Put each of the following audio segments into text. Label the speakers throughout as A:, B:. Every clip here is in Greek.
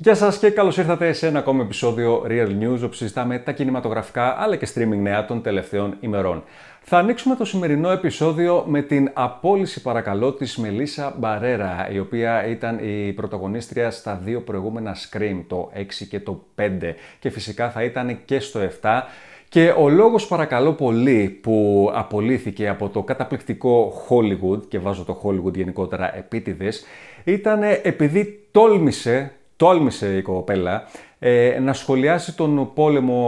A: Γεια σας και καλώς ήρθατε σε ένα ακόμα επεισόδιο Real News όπου συζητάμε τα κινηματογραφικά αλλά και streaming νέα των τελευταίων ημερών. Θα ανοίξουμε το σημερινό επεισόδιο με την απόλυση παρακαλώ της μελίσα Μπαρέρα η οποία ήταν η πρωταγωνίστρια στα δύο προηγούμενα Scream, το 6 και το 5 και φυσικά θα ήταν και στο 7 και ο λόγος παρακαλώ πολύ που απολύθηκε από το καταπληκτικό Hollywood και βάζω το Hollywood γενικότερα επίτηδες ήταν επειδή τόλμησε τόλμησε η κοπέλα ε, να σχολιάσει τον πόλεμο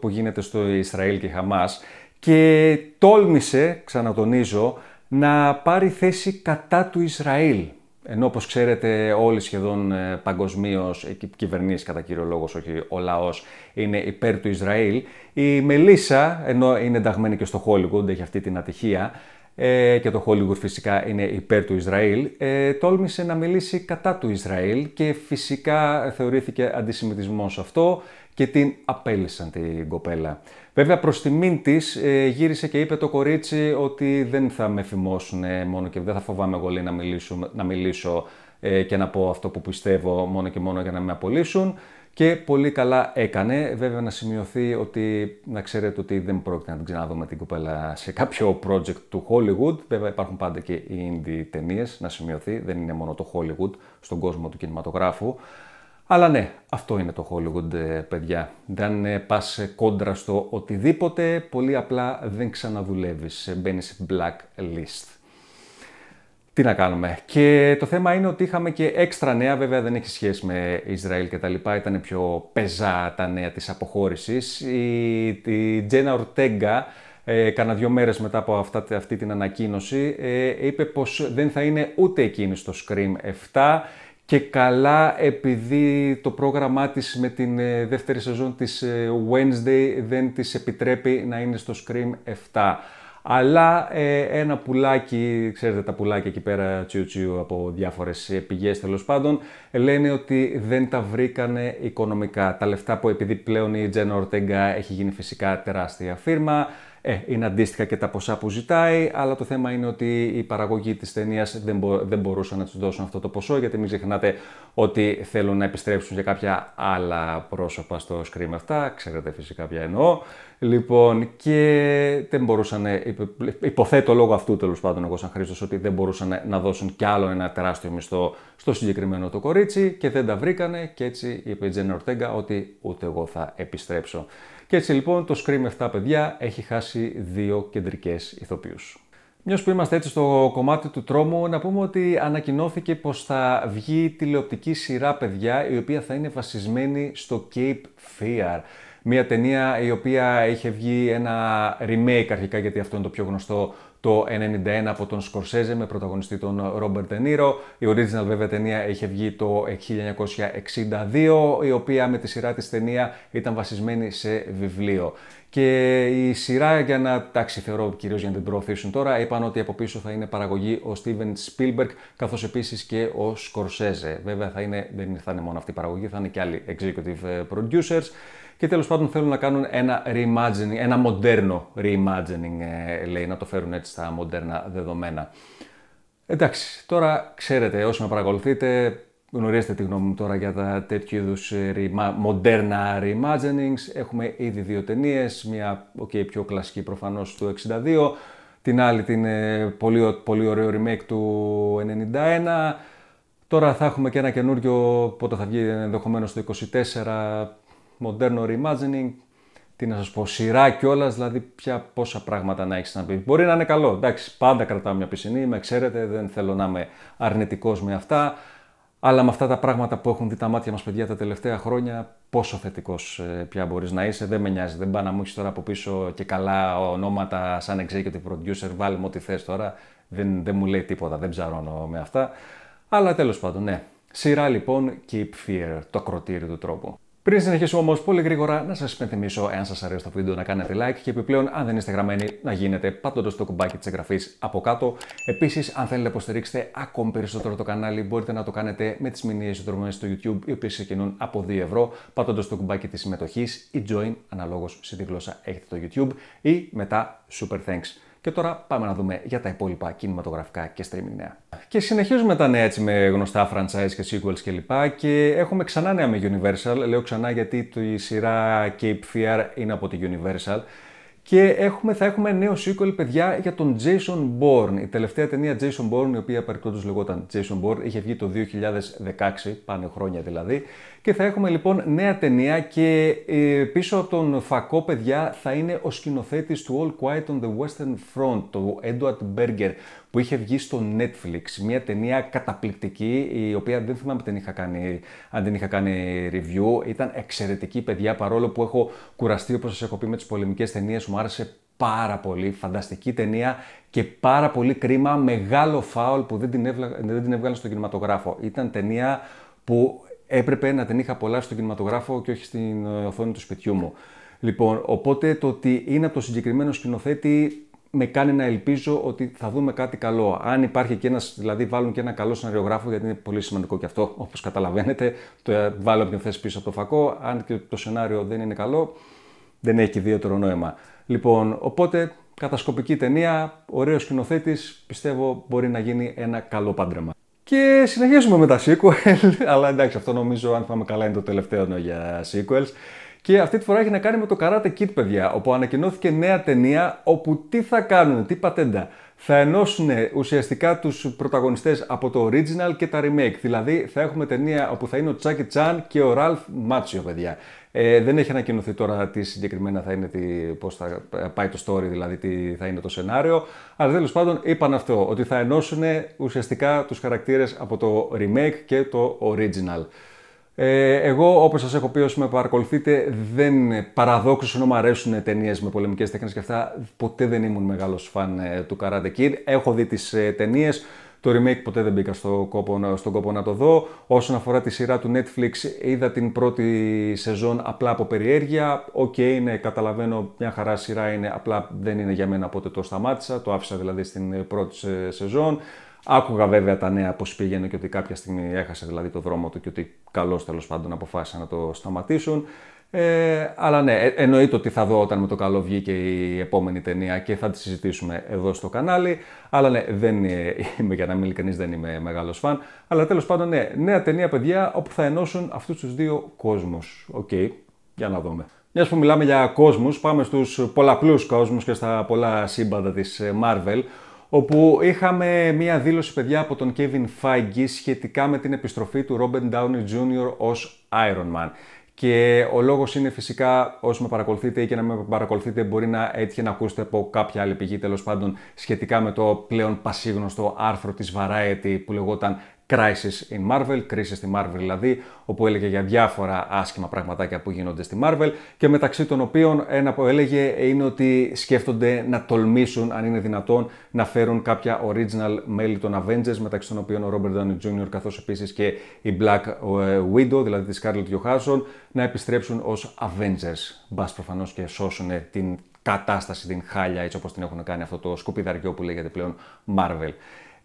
A: που γίνεται στο Ισραήλ και Χαμάς και τόλμησε, ξανατονίζω, να πάρει θέση κατά του Ισραήλ. Ενώ, όπως ξέρετε, όλοι σχεδόν ε, παγκοσμίως οι ε, κυβερνήσεις, κατά κύριο λόγος, όχι ο λαός, είναι υπέρ του Ισραήλ. Η Μελίσσα, ενώ είναι ενταγμένη και στο Hollywood, έχει αυτή την ατυχία, ε, και το Hollywood φυσικά είναι υπέρ του Ισραήλ, ε, τόλμησε να μιλήσει κατά του Ισραήλ και φυσικά θεωρήθηκε αντισημιτισμός αυτό και την απέλησαν την κοπέλα. Βέβαια προς τιμήν της ε, γύρισε και είπε το κορίτσι ότι δεν θα με φημώσουν ε, μόνο και δεν θα φοβάμαι εγώ να μιλήσω, να μιλήσω και να πω αυτό που πιστεύω μόνο και μόνο για να με απολύσουν. Και πολύ καλά έκανε. Βέβαια να σημειωθεί ότι να ξέρετε ότι δεν πρόκειται να την ξαναδούμε την κοπέλα σε κάποιο project του Hollywood. Βέβαια υπάρχουν πάντα και οι indie ταινίες να σημειωθεί. Δεν είναι μόνο το Hollywood στον κόσμο του κινηματογράφου. Αλλά ναι, αυτό είναι το Hollywood, ε, παιδιά. Δεν ε, πας ε, κόντρα στο οτιδήποτε, πολύ απλά δεν ξαναδουλεύεις. Μπαίνεις blacklist τι να κάνουμε. Και το θέμα είναι ότι είχαμε και έξτρα νέα, βέβαια δεν έχει σχέση με Ισραήλ και τα λοιπά, ήταν πιο πεζά τα νέα της αποχώρησης. Η, Τζένα Ορτέγκα, ε, κάνα δύο μέρες μετά από αυτά, αυτή την ανακοίνωση, ε, είπε πως δεν θα είναι ούτε εκείνης στο Scream 7, και καλά επειδή το πρόγραμμά της με την ε, δεύτερη σεζόν της ε, Wednesday δεν της επιτρέπει να είναι στο Scream 7. Αλλά ε, ένα πουλάκι, ξέρετε τα πουλάκια εκεί πέρα τσιου τσιου από διάφορες ε, πηγές τέλος πάντων, λένε ότι δεν τα βρήκανε οικονομικά. Τα λεφτά που επειδή πλέον η Τζένα Ορτέγκα έχει γίνει φυσικά τεράστια φίρμα, ε, είναι αντίστοιχα και τα ποσά που ζητάει, αλλά το θέμα είναι ότι οι παραγωγοί της ταινίας δεν, μπο, δεν μπορούσαν να τους δώσουν αυτό το ποσό, γιατί μην ξεχνάτε ότι θέλουν να επιστρέψουν για κάποια άλλα πρόσωπα στο screen αυτά. Ξέρετε φυσικά ποια εννοώ. Λοιπόν, και δεν μπορούσαν, υποθέτω λόγω αυτού τέλος πάντων, εγώ σαν χρήστος, ότι δεν μπορούσαν να δώσουν κι άλλο ένα τεράστιο μισθό στο συγκεκριμένο το κορίτσι και δεν τα βρήκανε και έτσι είπε η Τζένα Ορτέγκα ότι ούτε εγώ θα επιστρέψω. Και έτσι λοιπόν το Scream 7 παιδιά έχει χάσει δύο κεντρικές ηθοποιούς. Μιας που είμαστε έτσι στο κομμάτι του τρόμου, να πούμε ότι ανακοινώθηκε πως θα βγει τηλεοπτική σειρά παιδιά η οποία θα είναι βασισμένη στο Cape Fear. Μια ταινία η οποία είχε βγει ένα remake αρχικά γιατί αυτό είναι το πιο γνωστό το 1991 από τον Σκορσέζε με πρωταγωνιστή τον Ρόμπερτ Τενίρο, Η original βέβαια ταινία είχε βγει το 1962, η οποία με τη σειρά της ταινία ήταν βασισμένη σε βιβλίο. Και η σειρά για να τάξει θεωρώ κυρίως για να την προωθήσουν τώρα είπαν ότι από πίσω θα είναι παραγωγή ο Στίβεν Spielberg καθώς επίσης και ο Σκορσέζε. Βέβαια θα είναι, δεν θα είναι μόνο αυτή η παραγωγή, θα είναι και άλλοι executive ε, producers και τέλος πάντων θέλουν να κάνουν ένα reimagining, ένα μοντέρνο reimagining, ε, λέει, να το φέρουν έτσι στα μοντέρνα δεδομένα. Εντάξει, τώρα ξέρετε, όσοι με παρακολουθείτε, γνωρίζετε τη γνώμη μου τώρα για τα τέτοιου είδους ε, μοντέρνα reimaginings. Έχουμε ήδη δύο ταινίες, μια okay, πιο κλασική προφανώς του 62, την άλλη την ε, πολύ, πολύ ωραίο remake του 91, Τώρα θα έχουμε και ένα καινούριο, πότε θα βγει ενδεχομένως το 24, μοντέρνο reimagining, τι να σας πω, σειρά κιόλας, δηλαδή πια πόσα πράγματα να έχεις να πεις. Μπορεί να είναι καλό, εντάξει, πάντα κρατάω μια πισινή, με ξέρετε, δεν θέλω να είμαι αρνητικός με αυτά, αλλά με αυτά τα πράγματα που έχουν δει τα μάτια μας παιδιά τα τελευταία χρόνια, πόσο θετικός ε, πια μπορείς να είσαι, δεν με νοιάζει, δεν πάει να μου έχεις τώρα από πίσω και καλά ονόματα σαν executive producer, Βάλουμε μου ό,τι θες τώρα, δεν, δεν μου λέει τίποτα, δεν ψαρώνω με αυτά. Αλλά τέλος πάντων, ναι, Σειρά λοιπόν Keep Fear, το κροτήρι του τρόπου. Πριν συνεχίσουμε όμως πολύ γρήγορα, να σας υπενθυμίσω εάν σας αρέσει το βίντεο να κάνετε like και επιπλέον, αν δεν είστε γραμμένοι, να γίνετε πάντοτε το κουμπάκι της εγγραφής από κάτω. Επίσης, αν θέλετε να υποστηρίξετε ακόμη περισσότερο το κανάλι, μπορείτε να το κάνετε με τις μηνύες συνδρομές στο YouTube, οι οποίες ξεκινούν από 2 ευρώ, πάντοτε το κουμπάκι της συμμετοχής ή join αναλόγως σε τι γλώσσα έχετε το YouTube ή μετά super thanks. Και τώρα πάμε να δούμε για τα υπόλοιπα κινηματογραφικά και streaming νέα. Και συνεχίζουμε τα νέα έτσι με γνωστά franchise και sequels κλπ. Και, και έχουμε ξανά νέα με Universal. Λέω ξανά γιατί η σειρά Cape Fear είναι από τη Universal. Και έχουμε, θα έχουμε νέο sequel, παιδιά, για τον Jason Bourne. Η τελευταία ταινία Jason Bourne, η οποία παρεκτόντως λεγόταν Jason Bourne, είχε βγει το 2016, πάνε χρόνια δηλαδή. Και θα έχουμε λοιπόν νέα ταινία και ε, πίσω από τον φακό, παιδιά, θα είναι ο σκηνοθέτης του All Quiet on the Western Front, του Edward Berger, που είχε βγει στο Netflix. Μια ταινία καταπληκτική, η οποία δεν θυμάμαι την είχα κάνει, αν την είχα κάνει review. Ήταν εξαιρετική, παιδιά, παρόλο που έχω κουραστεί, όπως σας έχω πει, με τις πολεμικές ταινίες, μου άρεσε πάρα πολύ, φανταστική ταινία και πάρα πολύ κρίμα, μεγάλο φάουλ που δεν την, έβγαλε, δεν την έβγαλε στον κινηματογράφο. Ήταν ταινία που έπρεπε να την είχα πολλά στον κινηματογράφο και όχι στην ε, οθόνη του σπιτιού μου. Λοιπόν, οπότε το ότι είναι από το συγκεκριμένο σκηνοθέτη με κάνει να ελπίζω ότι θα δούμε κάτι καλό. Αν υπάρχει και ένας, δηλαδή βάλουν και ένα καλό σεναριογράφο, γιατί είναι πολύ σημαντικό και αυτό, όπως καταλαβαίνετε, το ε, βάλω από την θέση πίσω από το φακό. Αν και το σενάριο δεν είναι καλό, δεν έχει ιδιαίτερο νόημα. Λοιπόν, οπότε κατασκοπική ταινία, ωραίος σκηνοθέτης, πιστεύω μπορεί να γίνει ένα καλό πάντρεμα. Και συνεχίζουμε με τα sequel, αλλά εντάξει, αυτό νομίζω, αν θυμάμαι καλά, είναι το τελευταίο για sequels. Και αυτή τη φορά έχει να κάνει με το Karate Kid, παιδιά, όπου ανακοινώθηκε νέα ταινία, όπου τι θα κάνουν, τι πατέντα. Θα ενώσουν ουσιαστικά τους πρωταγωνιστές από το original και τα remake. Δηλαδή, θα έχουμε ταινία όπου θα είναι ο Τσάκι Τσάν και ο Ραλφ Μάτσιο, παιδιά. Ε, δεν έχει ανακοινωθεί τώρα τι συγκεκριμένα θα είναι, τι, θα πάει το story, δηλαδή τι θα είναι το σενάριο. Αλλά τέλος πάντων είπαν αυτό, ότι θα ενώσουν ουσιαστικά τους χαρακτήρες από το remake και το original. Ε, εγώ, όπως σας έχω πει όσοι με παρακολουθείτε, δεν παραδόξως ενώ μου αρέσουν ταινίες με πολεμικές τέχνε και αυτά, ποτέ δεν ήμουν μεγάλος φαν ε, του Karate Kid. Έχω δει τις ε, ταινίες, το remake ποτέ δεν μπήκα στο κόπο, στον κόπο να το δω. Όσον αφορά τη σειρά του Netflix, είδα την πρώτη σεζόν απλά από περιέργεια. Οκ, okay, είναι καταλαβαίνω, μια χαρά σειρά είναι, απλά δεν είναι για μένα, πότε το σταμάτησα. Το άφησα δηλαδή στην πρώτη σεζόν. Άκουγα βέβαια τα νέα πώς πήγαινε και ότι κάποια στιγμή έχασε δηλαδή το δρόμο του και ότι καλώς τέλος πάντων αποφάσισαν να το σταματήσουν. Ε, αλλά ναι, ε, εννοείται ότι θα δω όταν με το καλό βγει και η επόμενη ταινία και θα τη συζητήσουμε εδώ στο κανάλι. Αλλά ναι, δεν είμαι, για να μην ειλικρινή, δεν είμαι μεγάλος φαν. Αλλά τέλος πάντων, ναι, νέα ταινία, παιδιά, όπου θα ενώσουν αυτούς τους δύο κόσμους. Οκ, okay, για να δούμε. Μιας που μιλάμε για κόσμους, πάμε στους πολλαπλούς κόσμους και στα πολλά σύμπαντα της Marvel όπου είχαμε μία δήλωση, παιδιά, από τον Kevin Feige σχετικά με την επιστροφή του Robert Downey Jr. ως Iron Man. Και ο λόγος είναι φυσικά, όσοι με παρακολουθείτε ή και να με παρακολουθείτε, μπορεί να έτυχε να ακούσετε από κάποια άλλη πηγή τέλος πάντων σχετικά με το πλέον πασίγνωστο άρθρο της Variety που λεγόταν crisis in Marvel, κρίση στη Marvel δηλαδή, όπου έλεγε για διάφορα άσχημα πραγματάκια που γίνονται στη Marvel και μεταξύ των οποίων ένα που έλεγε είναι ότι σκέφτονται να τολμήσουν αν είναι δυνατόν να φέρουν κάποια original μέλη των Avengers μεταξύ των οποίων ο Robert Downey Jr. καθώς επίσης και η Black ε, Widow, δηλαδή τη Scarlett Johansson, να επιστρέψουν ως Avengers. Μπας προφανώς και σώσουν την κατάσταση, την χάλια έτσι όπως την έχουν κάνει αυτό το σκουπιδαριό που λέγεται πλέον Marvel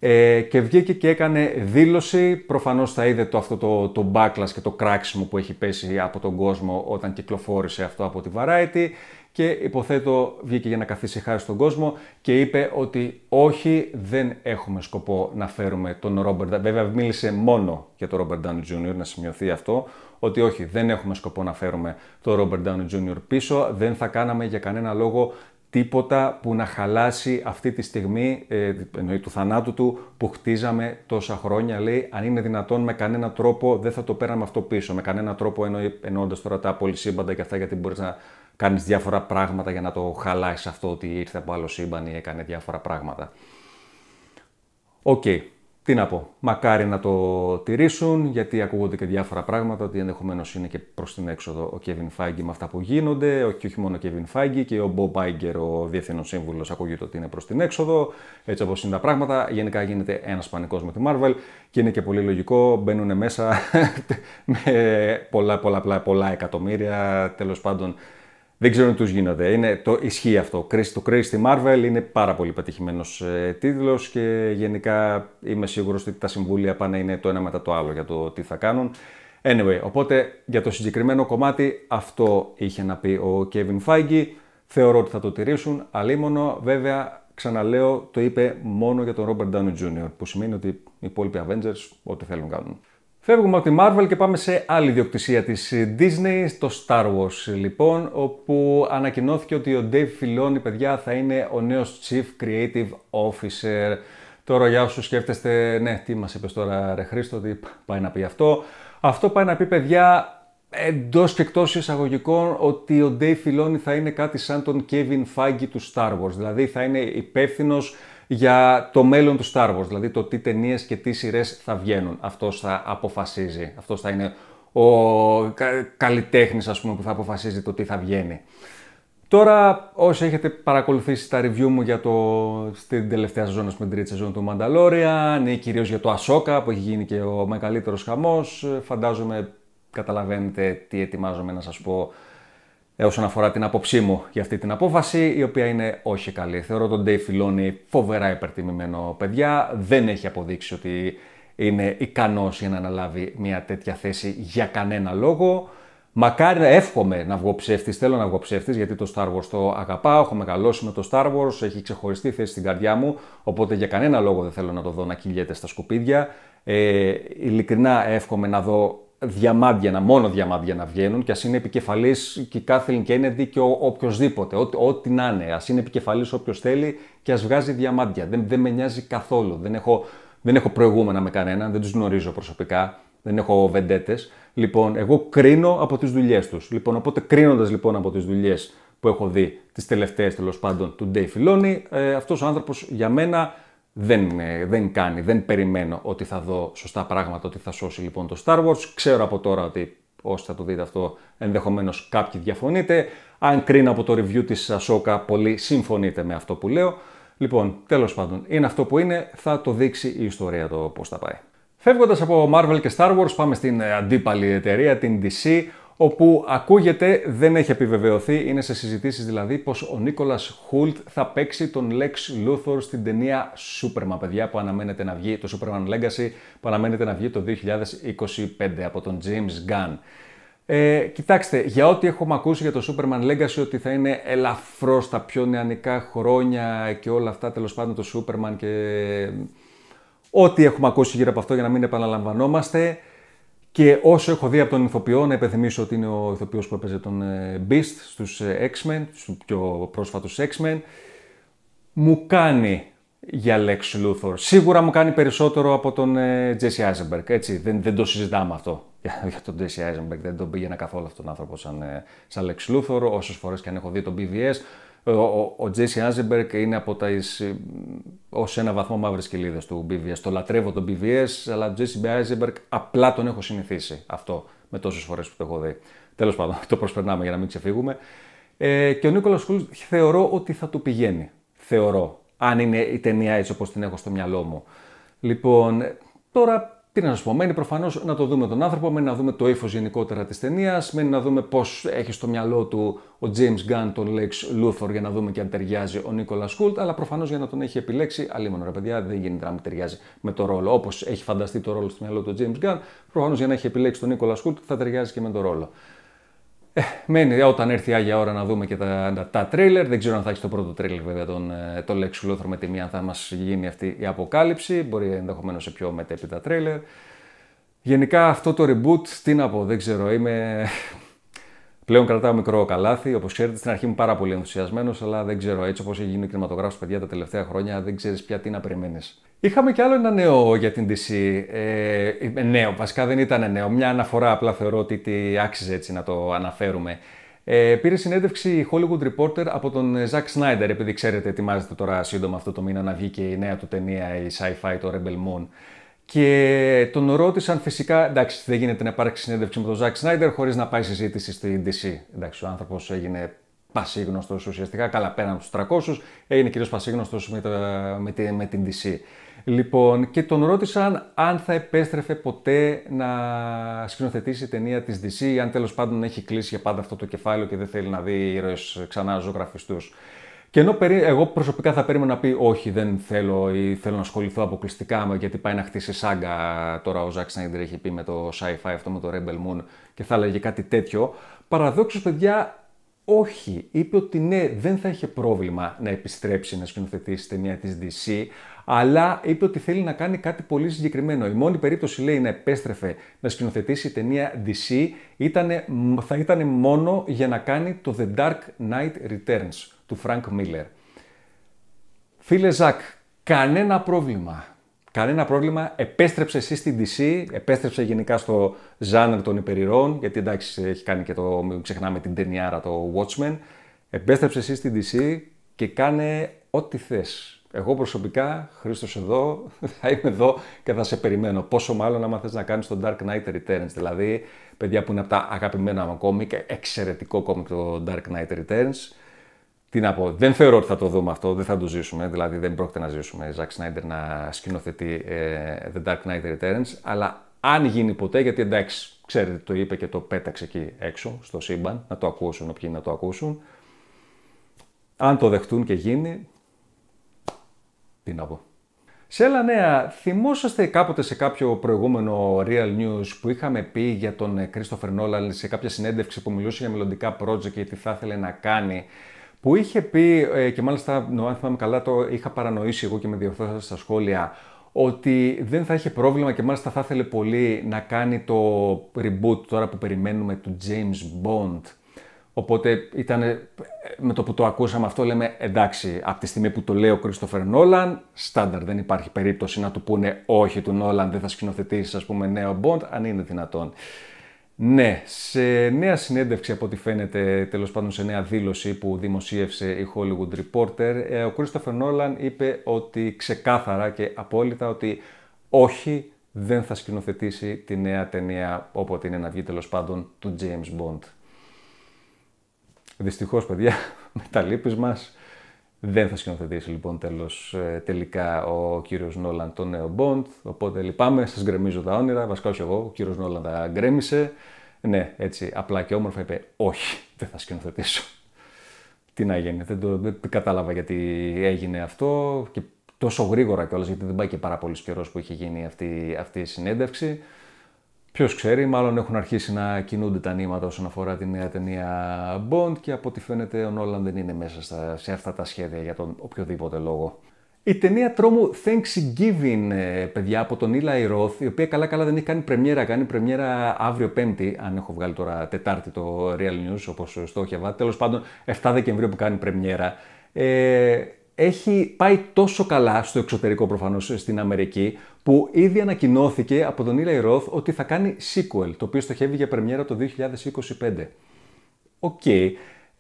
A: ε, και βγήκε και έκανε δήλωση. Προφανώς θα είδε το, αυτό το, το backlash και το κράξιμο που έχει πέσει από τον κόσμο όταν κυκλοφόρησε αυτό από τη Variety και υποθέτω βγήκε για να καθίσει χάρη στον κόσμο και είπε ότι όχι δεν έχουμε σκοπό να φέρουμε τον Downey. βέβαια μίλησε μόνο για τον Robert Downey Jr. να σημειωθεί αυτό ότι όχι δεν έχουμε σκοπό να φέρουμε τον Robert Downey Jr. πίσω δεν θα κάναμε για κανένα λόγο τίποτα που να χαλάσει αυτή τη στιγμή, ε, εννοεί του θανάτου του, που χτίζαμε τόσα χρόνια. Λέει, αν είναι δυνατόν, με κανένα τρόπο δεν θα το πέραμε αυτό πίσω. Με κανένα τρόπο, εννοώντας τώρα τα πολυσύμπαντα και αυτά, γιατί μπορείς να κάνεις διάφορα πράγματα για να το χαλάσεις αυτό ότι ήρθε από άλλο σύμπαν ή έκανε διάφορα πράγματα. Οκ τι να πω, μακάρι να το τηρήσουν, γιατί ακούγονται και διάφορα πράγματα ότι ενδεχομένως είναι και προς την έξοδο ο Κέβιν Φάγκη με αυτά που γίνονται, και όχι μόνο ο Κέβιν Φάγκη και ο Μπο Μπάγκερ, ο διευθύνων σύμβουλος, ακούγεται ότι είναι προς την έξοδο. Έτσι όπως είναι τα πράγματα, γενικά γίνεται ένας πανικός με τη Marvel και είναι και πολύ λογικό. Μπαίνουν μέσα με πολλά, πολλά, πολλά, πολλά εκατομμύρια τέλος πάντων δεν ξέρω τι τους γίνονται, Είναι, το, ισχύει αυτό. Το Crazy στη Marvel είναι πάρα πολύ πετυχημένος ε, τίτλος και γενικά είμαι σίγουρος ότι τα συμβούλια πάνε είναι το ένα μετά το άλλο για το τι θα κάνουν. Anyway, οπότε για το συγκεκριμένο κομμάτι αυτό είχε να πει ο Kevin Feige. Θεωρώ ότι θα το τηρήσουν, αλίμονο. Βέβαια, ξαναλέω, το είπε μόνο για τον Robert Downey Jr. που σημαίνει ότι οι υπόλοιποι Avengers ό,τι θέλουν κάνουν. Φεύγουμε από τη Marvel και πάμε σε άλλη διοκτησία της Disney, το Star Wars λοιπόν, όπου ανακοινώθηκε ότι ο Dave Filoni, παιδιά, θα είναι ο νέος Chief Creative Officer. Τώρα για όσους σκέφτεστε, ναι, τι μας είπες τώρα ρε Χρήστο, τι πάει να πει αυτό. Αυτό πάει να πει παιδιά, εντός και εκτός εισαγωγικών ότι ο Dave Filoni θα είναι κάτι σαν τον Kevin Feige του Star Wars. Δηλαδή θα είναι υπεύθυνος για το μέλλον του Star Wars, δηλαδή το τι ταινίες και τι σειρές θα βγαίνουν. Αυτός θα αποφασίζει. Αυτός θα είναι ο καλλιτέχνης, ας πούμε, που θα αποφασίζει το τι θα βγαίνει. Τώρα, όσοι έχετε παρακολουθήσει τα review μου για το, στην τελευταία σεζόν, με την τρίτη σεζόν του Mandalorian ή κυρίως για το Ασόκα που έχει γίνει και ο μεγαλύτερος χαμός, φαντάζομαι καταλαβαίνετε τι ετοιμάζομαι να σας πω ε, όσον αφορά την άποψή μου για αυτή την απόφαση, η οποία είναι όχι καλή. Θεωρώ τον Dave Filoni φοβερά υπερτιμημένο παιδιά, δεν έχει αποδείξει ότι είναι ικανός για να αναλάβει μια τέτοια θέση για κανένα λόγο. Μακάρι να εύχομαι να βγω ψεύτης, θέλω να βγω ψεύτης, γιατί το Star Wars το αγαπάω, έχω μεγαλώσει με το Star Wars, έχει ξεχωριστή θέση στην καρδιά μου, οπότε για κανένα λόγο δεν θέλω να το δω να κυλιέται στα σκουπίδια. Ε, ειλικρινά εύχομαι να δω διαμάντια, να, μόνο διαμάντια να βγαίνουν και ας είναι επικεφαλής και η Κάθλιν Κέννεντι και ο οποιοδήποτε, ό,τι να είναι. Ας είναι επικεφαλής όποιος θέλει και ας βγάζει διαμάντια. Δεν, δεν με νοιάζει καθόλου. Δεν έχω, δεν έχω προηγούμενα με κανέναν, δεν τους γνωρίζω προσωπικά. Δεν έχω βεντέτες. Λοιπόν, εγώ κρίνω από τις δουλειές τους. Λοιπόν, οπότε κρίνοντας λοιπόν από τις δουλειές που έχω δει τις τελευταίες τέλος πάντων του Ντέι Φιλόνι, ε, αυτός ο άνθρωπος για μένα δεν, ε, δεν κάνει, δεν περιμένω ότι θα δω σωστά πράγματα, ότι θα σώσει λοιπόν το Star Wars. Ξέρω από τώρα ότι όσοι θα το δείτε αυτό ενδεχομένως κάποιοι διαφωνείτε. Αν κρίνω από το review της Ahsoka, πολύ συμφωνείτε με αυτό που λέω. Λοιπόν, τέλος πάντων, είναι αυτό που είναι, θα το δείξει η ιστορία το πώς θα πάει. Φεύγοντας από Marvel και Star Wars, πάμε στην ε, αντίπαλη εταιρεία, την DC, όπου ακούγεται, δεν έχει επιβεβαιωθεί, είναι σε συζητήσεις δηλαδή, πως ο Νίκολας Χούλτ θα παίξει τον Lex Luthor στην ταινία Superman, παιδιά, που αναμένεται να βγει, το Superman Legacy, που αναμένεται να βγει το 2025 από τον James Gunn. Ε, κοιτάξτε, για ό,τι έχουμε ακούσει για το Superman Legacy, ότι θα είναι ελαφρώς τα πιο νεανικά χρόνια και όλα αυτά, τέλος πάντων το Superman και ό,τι έχουμε ακούσει γύρω από αυτό για να μην επαναλαμβανόμαστε, και όσο έχω δει από τον ηθοποιό, να υπενθυμίσω ότι είναι ο ηθοποιός που έπαιζε τον ε, Beast στους ε, X-Men, στους πιο πρόσφατους X-Men, μου κάνει για Lex Luthor. Σίγουρα μου κάνει περισσότερο από τον ε, Jesse Eisenberg, έτσι, δεν, δεν το συζητάμε αυτό. Για, τον Jesse Eisenberg δεν τον πήγαινα καθόλου αυτόν τον άνθρωπο σαν, σαν Lex Luthor, όσες φορές και αν έχω δει τον BVS, ε, ο Τζέσι Άζεμπερκ είναι από τα ε, ως ένα βαθμό μαύρες κοιλίδε του BVS. Το λατρεύω τον BVS, αλλά ο Τζέσι Άζεμπερκ απλά τον έχω συνηθίσει αυτό με τόσες φορές που το έχω δει. Τέλος πάντων, το προσπερνάμε για να μην ξεφύγουμε. Ε, και ο Νίκολας Κουλς θεωρώ ότι θα του πηγαίνει. Θεωρώ. Αν είναι η ταινία έτσι όπως την έχω στο μυαλό μου. Λοιπόν, τώρα τι να σα πω, μένει προφανώς να το δούμε τον άνθρωπο, μένει να δούμε το ύφος γενικότερα της ταινίας, μένει να δούμε πώς έχει στο μυαλό του ο James Gunn τον Lex Luthor για να δούμε και αν ταιριάζει ο Νίκολα Χούλτ, αλλά προφανώς για να τον έχει επιλέξει, αλλήμον ρε παιδιά, δεν γίνεται να μην ταιριάζει με το ρόλο. Όπως έχει φανταστεί το ρόλο στο μυαλό του James Gunn, προφανώς για να έχει επιλέξει τον Νίκολα Χούλτ θα ταιριάζει και με τον ρόλο. Ε, μένει όταν έρθει η Άγια ώρα να δούμε και τα, τα, τρέιλερ. Δεν ξέρω αν θα έχει το πρώτο τρέιλερ βέβαια τον, ε, τον Lex Luthor με τη μία, αν θα μας γίνει αυτή η αποκάλυψη. Μπορεί ενδεχομένως σε πιο μετέπειτα τρέιλερ. Γενικά αυτό το reboot, τι να πω, δεν ξέρω, είμαι Πλέον κρατάω μικρό καλάθι. Όπως ξέρετε, στην αρχή είμαι πάρα πολύ ενθουσιασμένος, αλλά δεν ξέρω έτσι όπως έχει γίνει ο κινηματογράφος, παιδιά, τα τελευταία χρόνια, δεν ξέρεις πια τι να περιμένεις. Είχαμε κι άλλο ένα νέο για την DC. Ε, νέο, βασικά δεν ήταν νέο. Μια αναφορά, απλά θεωρώ ότι τι άξιζε έτσι να το αναφέρουμε. Ε, πήρε συνέντευξη η Hollywood Reporter από τον Zack Snyder, επειδή ξέρετε, ετοιμάζεται τώρα σύντομα αυτό το μήνα να βγει και η νέα του ταινία, η sci-fi, το Rebel Moon. Και τον ρώτησαν φυσικά, εντάξει, δεν γίνεται να υπάρξει συνέντευξη με τον Ζακ Σνάιντερ χωρίς να πάει συζήτηση στη DC. Εντάξει, ο άνθρωπος έγινε πασίγνωστος ουσιαστικά, καλά πέραν από τους 300, έγινε κυρίως πασίγνωστος με, με, την DC. Λοιπόν, και τον ρώτησαν αν θα επέστρεφε ποτέ να σκηνοθετήσει ταινία της DC, αν τέλος πάντων έχει κλείσει για πάντα αυτό το κεφάλαιο και δεν θέλει να δει ήρωες ξανά ζωγραφιστούς. Και ενώ εγώ προσωπικά θα περίμενα να πει όχι, δεν θέλω ή θέλω να ασχοληθώ αποκλειστικά με γιατί πάει να χτίσει σάγκα τώρα ο Ζακ Σνάιντερ έχει πει με το sci-fi αυτό με το Rebel Moon και θα έλεγε κάτι τέτοιο. Παραδόξως παιδιά όχι, είπε ότι ναι, δεν θα είχε πρόβλημα να επιστρέψει να σκηνοθετήσει ταινία της DC, αλλά είπε ότι θέλει να κάνει κάτι πολύ συγκεκριμένο. Η μόνη περίπτωση, λέει, να επέστρεφε να σκηνοθετήσει ταινία DC ήτανε, θα ήταν μόνο για να κάνει το The Dark Knight Returns, του Φρανκ Μίλλερ. Φίλε Ζακ, κανένα πρόβλημα. Κανένα πρόβλημα. Επέστρεψε εσύ στην DC, επέστρεψε γενικά στο ζάνερ των υπερηρών, γιατί εντάξει έχει κάνει και το, μην ξεχνάμε την ταινιάρα, το Watchmen. Επέστρεψε εσύ στην DC και κάνε ό,τι θες. Εγώ προσωπικά, Χρήστος εδώ, θα είμαι εδώ και θα σε περιμένω. Πόσο μάλλον άμα θες να κάνεις τον Dark Knight Returns, δηλαδή παιδιά που είναι από τα αγαπημένα μου κόμικ, εξαιρετικό κόμικ το Dark Knight Returns τι να πω, δεν θεωρώ ότι θα το δούμε αυτό, δεν θα το ζήσουμε, δηλαδή δεν πρόκειται να ζήσουμε Ζακ Σνάιντερ να σκηνοθετεί ε, The Dark Knight Returns, αλλά αν γίνει ποτέ, γιατί εντάξει, ξέρετε, το είπε και το πέταξε εκεί έξω, στο σύμπαν, να το ακούσουν όποιοι να το ακούσουν, αν το δεχτούν και γίνει, τι να πω. Σε άλλα νέα, θυμόσαστε κάποτε σε κάποιο προηγούμενο Real News που είχαμε πει για τον Christopher Nolan σε κάποια συνέντευξη που μιλούσε για μελλοντικά project και τι θα ήθελε να κάνει που είχε πει, ε, και μάλιστα, αν θυμάμαι καλά, το είχα παρανοήσει εγώ και με διορθώσατε στα σχόλια, ότι δεν θα είχε πρόβλημα και μάλιστα θα ήθελε πολύ να κάνει το reboot τώρα που περιμένουμε του James Bond. Οπότε ήταν ε, με το που το ακούσαμε αυτό λέμε εντάξει, από τη στιγμή που το λέει ο Κρίστοφερ Νόλαν, στάνταρ δεν υπάρχει περίπτωση να του πούνε όχι του Νόλαν, δεν θα σκηνοθετήσεις ας πούμε νέο Bond, αν είναι δυνατόν. Ναι, σε νέα συνέντευξη από ό,τι φαίνεται, τέλος πάντων σε νέα δήλωση που δημοσίευσε η Hollywood Reporter, ε, ο Κρίστοφερ Νόλαν είπε ότι ξεκάθαρα και απόλυτα ότι όχι, δεν θα σκηνοθετήσει τη νέα ταινία όποτε είναι να βγει τέλος πάντων του James Bond. Δυστυχώς παιδιά, με τα λύπης μας, δεν θα σκηνοθετήσει λοιπόν τέλος, ε, τελικά ο κύριος Νόλαν τον νέο Bond, οπότε λυπάμαι, σας γκρεμίζω τα όνειρα, βασικά όχι εγώ, ο κύριος Νόλαν τα γκρέμισε. Ναι, έτσι απλά και όμορφα είπε όχι, δεν θα σκηνοθετήσω. Τι να γίνει, δεν, το, κατάλαβα γιατί έγινε αυτό και τόσο γρήγορα κιόλας, γιατί δεν πάει και πάρα πολύς καιρός που είχε γίνει αυτή, αυτή η συνέντευξη. Ποιος ξέρει, μάλλον έχουν αρχίσει να κινούνται τα νήματα όσον αφορά τη νέα ταινία Bond και από ό,τι φαίνεται ο Νόλαν δεν είναι μέσα στα, σε αυτά τα σχέδια για τον οποιοδήποτε λόγο. Η ταινία τρόμου Thanksgiving, ε, παιδιά, από τον Eli Roth, η οποία καλά-καλά δεν έχει κάνει πρεμιέρα. Κάνει πρεμιέρα αύριο Πέμπτη, αν έχω βγάλει τώρα Τετάρτη το Real News, όπως στόχευα. Τέλος πάντων, 7 Δεκεμβρίου που κάνει πρεμιέρα. Ε, έχει πάει τόσο καλά στο εξωτερικό προφανώς στην Αμερική, που ήδη ανακοινώθηκε από τον Eli Roth ότι θα κάνει sequel, το οποίο στοχεύει για πρεμιέρα το 2025. Οκ. Okay.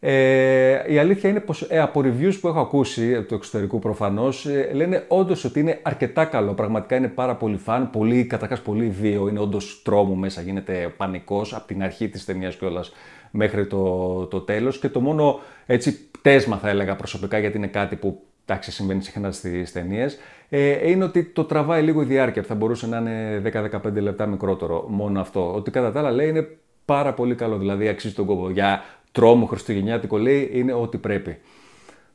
A: Ε, η αλήθεια είναι πως ε, από reviews που έχω ακούσει από το εξωτερικό προφανώς ε, λένε όντως ότι είναι αρκετά καλό, πραγματικά είναι πάρα πολύ φαν, πολύ, καταρχάς πολύ βίαιο, είναι όντως τρόμο μέσα, γίνεται πανικός από την αρχή της ταινίας κιόλας μέχρι το, το τέλος και το μόνο έτσι πτέσμα θα έλεγα προσωπικά γιατί είναι κάτι που εντάξει, συμβαίνει συχνά στις ταινίες ε, είναι ότι το τραβάει λίγο η διάρκεια. Θα μπορούσε να είναι 10-15 λεπτά μικρότερο μόνο αυτό. Ότι κατά τα άλλα λέει είναι πάρα πολύ καλό. Δηλαδή αξίζει τον κόπο. Για τρόμο χριστουγεννιάτικο λέει είναι ό,τι πρέπει.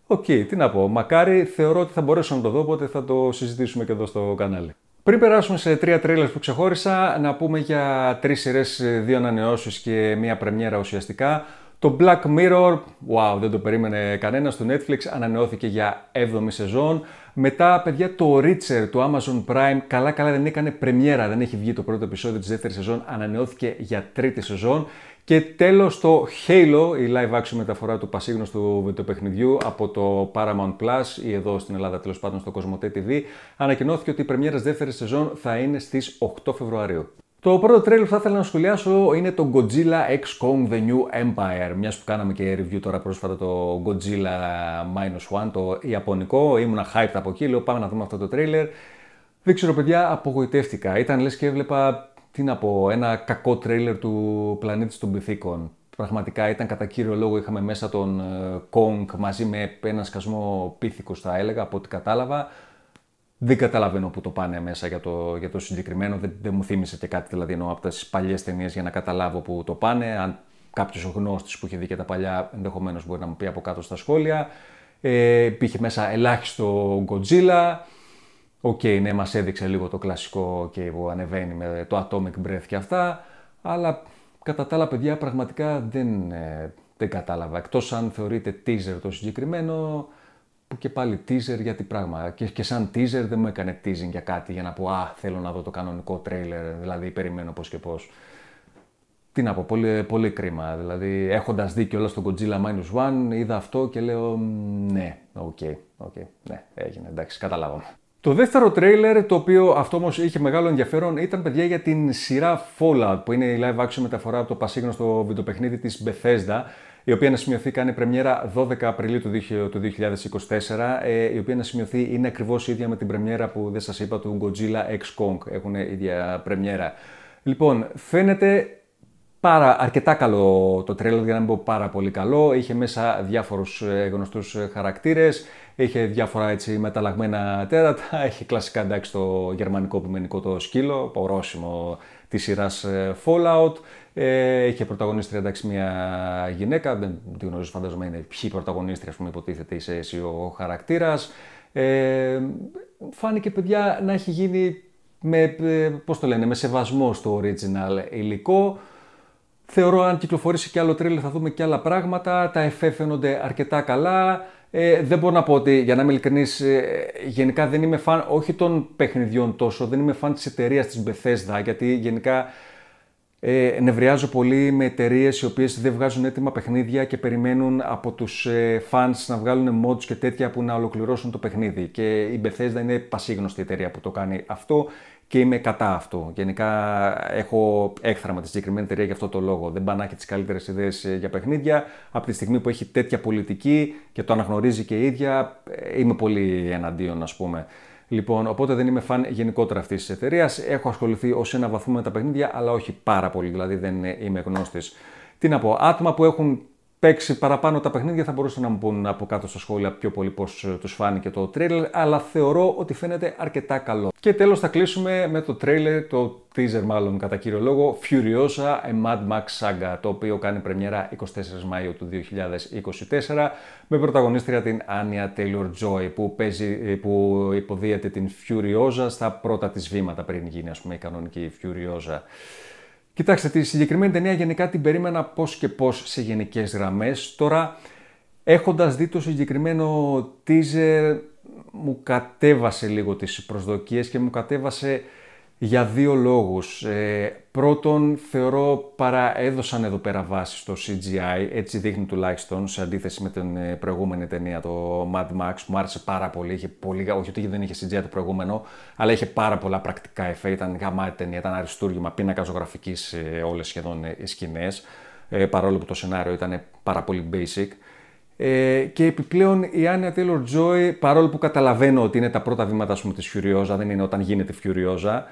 A: Οκ, okay, τι να πω. Μακάρι θεωρώ ότι θα μπορέσω να το δω, οπότε θα το συζητήσουμε και εδώ στο κανάλι. Πριν περάσουμε σε τρία τρέλες που ξεχώρισα, να πούμε για τρεις σειρές, ε, δύο ανανεώσεις και μία πρεμιέρα ουσιαστικά. Το Black Mirror, wow, δεν το περίμενε κανένας, στο Netflix ανανεώθηκε για 7η σεζόν. Μετά, παιδιά, το Reacher του Amazon Prime καλά-καλά δεν έκανε πρεμιέρα, δεν έχει βγει το πρώτο επεισόδιο της δεύτερης σεζόν, ανανεώθηκε για τρίτη σεζόν. Και τέλος το Halo, η live action μεταφορά του πασίγνωστου βιντεοπαιχνιδιού από το Paramount Plus ή εδώ στην Ελλάδα τέλος πάντων στο Κοσμοτέ TV, ανακοινώθηκε ότι η πρεμιέρα στο Cosmote tv ανακοινωθηκε οτι σεζόν θα είναι στις 8 Φεβρουαρίου. Το πρώτο τρέλιο που θα ήθελα να σχολιάσω είναι το Godzilla X Kong The New Empire. Μιας που κάναμε και review τώρα πρόσφατα το Godzilla Minus One, το Ιαπωνικό. Ήμουνα hyped από εκεί, λέω πάμε να δούμε αυτό το τρέλερ. Δεν ξέρω παιδιά, απογοητεύτηκα. Ήταν λες και έβλεπα, τι να πω, ένα κακό τρέλερ του πλανήτη των πυθίκων. Πραγματικά ήταν κατά κύριο λόγο είχαμε μέσα τον ε, Kong μαζί με ένα σκασμό πίθηκος, θα έλεγα από ό,τι κατάλαβα δεν καταλαβαίνω που το πάνε μέσα για το, για το συγκεκριμένο. Δεν, δεν μου θύμισε και κάτι δηλαδή εννοώ από τις παλιές ταινίες για να καταλάβω που το πάνε. Αν κάποιος γνώστης που είχε δει και τα παλιά, ενδεχομένως μπορεί να μου πει από κάτω στα σχόλια. Ε, υπήρχε μέσα ελάχιστο Godzilla. Οκ, okay, ναι, μας έδειξε λίγο το κλασικό και okay, που ανεβαίνει με το Atomic Breath και αυτά. Αλλά κατά τα άλλα, παιδιά, πραγματικά δεν, ε, δεν κατάλαβα. Εκτός αν θεωρείτε teaser το συγκεκριμένο, που και πάλι teaser για την πράγμα. Και, και σαν teaser δεν μου έκανε teasing για κάτι για να πω «Α, θέλω να δω το κανονικό τρέιλερ, δηλαδή περιμένω πώς και πώς». Τι να πω, πολύ, κρίμα. Δηλαδή, έχοντας δει και όλα στο Godzilla Minus One, είδα αυτό και λέω «Ναι, οκ, okay, ναι, έγινε, εντάξει, καταλάβαμε». Το δεύτερο τρέιλερ, το οποίο αυτό όμως είχε μεγάλο ενδιαφέρον, ήταν παιδιά για την σειρά Fallout, που είναι η live action μεταφορά από το πασίγνωστο βιντεοπαιχνίδι της Bethesda, η οποία να σημειωθεί κάνει πρεμιέρα 12 Απριλίου του 2024, ε, η οποία να σημειωθεί είναι ακριβώς ίδια με την πρεμιέρα που δεν σας είπα του Godzilla X Kong, έχουν ίδια πρεμιέρα. Λοιπόν, φαίνεται Πάρα, αρκετά καλό το τρέλο, για να μην πω πάρα πολύ καλό. Είχε μέσα διάφορους ε, γνωστούς ε, χαρακτήρες, είχε διάφορα έτσι μεταλλαγμένα τέρατα, είχε κλασικά εντάξει το γερμανικό επιμενικό το σκύλο, πορόσιμο, της σειράς ε, Fallout. Ε, είχε πρωταγωνίστρια εντάξει μια γυναίκα, δεν τη γνωρίζω φαντάζομαι είναι ποιοι πρωταγωνίστρια ας πούμε υποτίθεται είσαι εσύ ο χαρακτήρας. Ε, φάνηκε παιδιά να έχει γίνει με, ε, πώς το λένε, με σεβασμό στο original υλικό. Θεωρώ αν κυκλοφορήσει και άλλο τρίλερ θα δούμε και άλλα πράγματα. Τα εφέ φαίνονται αρκετά καλά. Ε, δεν μπορώ να πω ότι, για να είμαι ειλικρινής, ε, γενικά δεν είμαι φαν όχι των παιχνιδιών τόσο, δεν είμαι φαν της εταιρείας της Bethesda, γιατί γενικά ε, νευριάζω πολύ με εταιρείες οι οποίες δεν βγάζουν έτοιμα παιχνίδια και περιμένουν από τους ε, να βγάλουν mods και τέτοια που να ολοκληρώσουν το παιχνίδι. Και η Bethesda είναι πασίγνωστη εταιρεία που το κάνει αυτό και είμαι κατά αυτό. Γενικά έχω έκθραμα με τη συγκεκριμένη εταιρεία για αυτό το λόγο. Δεν να και τις καλύτερες ιδέες ε, για παιχνίδια. Από τη στιγμή που έχει τέτοια πολιτική και το αναγνωρίζει και η ίδια, ε, είμαι πολύ εναντίον, ας πούμε. Λοιπόν, οπότε δεν είμαι φαν γενικότερα αυτής της εταιρείας. Έχω ασχοληθεί ως ένα βαθμό με τα παιχνίδια, αλλά όχι πάρα πολύ. Δηλαδή δεν ε, είμαι γνώστης. Τι να πω, άτομα που έχουν παίξει παραπάνω τα παιχνίδια θα μπορούσαν να μου πούν από κάτω στα σχόλια πιο πολύ πώς ε, τους φάνηκε το τρέλερ, αλλά θεωρώ ότι φαίνεται αρκετά καλό. Και τέλος θα κλείσουμε με το τρέλερ, το teaser μάλλον κατά κύριο λόγο, Furiosa A Mad Max Saga, το οποίο κάνει πρεμιέρα 24 Μαΐου του 2024 με πρωταγωνίστρια την Άνια Taylor-Joy ε, που, υποδίεται την Furiosa στα πρώτα της βήματα πριν γίνει ας πούμε η κανονική Furiosa. Κοιτάξτε, τη συγκεκριμένη ταινία γενικά την περίμενα πώς και πώς σε γενικές γραμμές. Τώρα, έχοντας δει το συγκεκριμένο teaser, μου κατέβασε λίγο τις προσδοκίες και μου κατέβασε για δύο λόγους. Ε, πρώτον, θεωρώ παρά... έδωσαν εδώ πέρα βάση στο CGI, έτσι δείχνει τουλάχιστον, σε αντίθεση με την ε, προηγούμενη ταινία, το Mad Max, που μου άρεσε πάρα πολύ. Είχε πολύ όχι ότι δεν είχε CGI το προηγούμενο, αλλά είχε πάρα πολλά πρακτικά εφέ, ήταν γαμάτη ταινία, ήταν αριστούργημα, πίνακα ζωγραφικής σε όλες σχεδόν ε, οι σκηνές, ε, παρόλο που το σενάριο ήταν πάρα πολύ basic. και επιπλέον η Άνια Taylor Τζόι, παρόλο που καταλαβαίνω ότι είναι τα πρώτα βήματα τη Φιουριόζα, δεν είναι όταν γίνεται Φιουριόζα,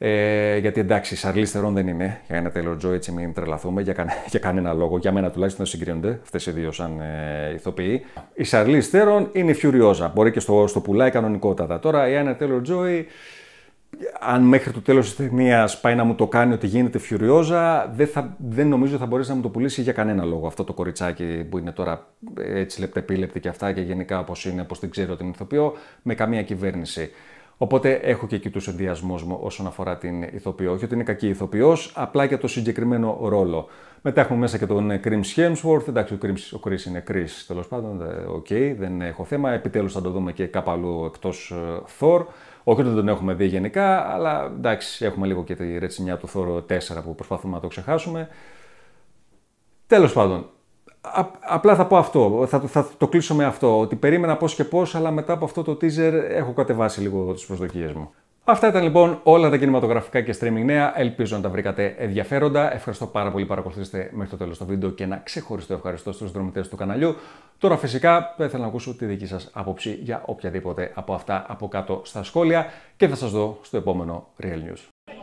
A: ε, γιατί εντάξει, η Σαρλίστερον δεν είναι για ένα Taylor Joy, έτσι μην τρελαθούμε, για, για κανένα λόγο. Για μένα τουλάχιστον δεν συγκρίνονται αυτές οι δύο σαν ε, ηθοποιοί. Η Σαρλίς είναι είναι φιουριόζα. Μπορεί και στο, στο πουλάει κανονικότατα. Τώρα η Άννα τέλο Τζο, αν μέχρι το τέλος της ταινίας πάει να μου το κάνει ότι γίνεται φιουριόζα, δεν, θα, δεν νομίζω θα μπορέσει να μου το πουλήσει για κανένα λόγο αυτό το κοριτσάκι που είναι τώρα ε, έτσι λεπτεπίλεπτη και αυτά και γενικά όπως είναι, όπως την ξέρω την ηθοποιώ, με καμία κυβέρνηση. Οπότε έχω και εκεί τους ενδιασμούς μου όσον αφορά την ηθοποιό. Όχι ότι είναι κακή ηθοποιός, απλά για το συγκεκριμένο ρόλο. Μετά έχουμε μέσα και τον Κρίμ Χέμσουαρθ. Εντάξει, ο Κρίμ ο Chris είναι Κρι τέλος πάντων. Οκ, okay, δεν έχω θέμα. Επιτέλους θα το δούμε και κάπου αλλού εκτός Thor. Ε, Όχι ότι τον έχουμε δει γενικά, αλλά εντάξει, έχουμε λίγο και τη ρετσινιά του Thor 4 που προσπαθούμε να το ξεχάσουμε. Τέλος πάντων, απλά θα πω αυτό. Θα, θα, το κλείσω με αυτό. Ότι περίμενα πώς και πώς, αλλά μετά από αυτό το teaser έχω κατεβάσει λίγο τις προσδοκίες μου. Αυτά ήταν λοιπόν όλα τα κινηματογραφικά και streaming νέα. Ελπίζω να τα βρήκατε ενδιαφέροντα. Ευχαριστώ πάρα πολύ που παρακολουθήσατε μέχρι το τέλος το βίντεο και ένα ξεχωριστό ευχαριστώ στους δρομητές του καναλιού. Τώρα φυσικά θα ήθελα να ακούσω τη δική σας άποψη για οποιαδήποτε από αυτά από κάτω στα σχόλια και θα σας δω στο επόμενο Real News.